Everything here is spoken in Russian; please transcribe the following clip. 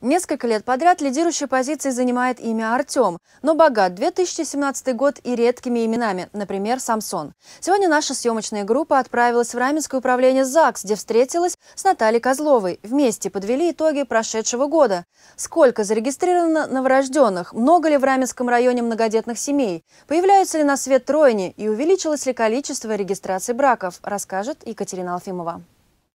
Несколько лет подряд лидирующие позиции занимает имя Артем, но богат 2017 год и редкими именами, например, Самсон. Сегодня наша съемочная группа отправилась в Раменское управление ЗАГС, где встретилась с Натальей Козловой. Вместе подвели итоги прошедшего года. Сколько зарегистрировано новорожденных? Много ли в Раменском районе многодетных семей? Появляются ли на свет тройни? И увеличилось ли количество регистраций браков? Расскажет Екатерина Алфимова.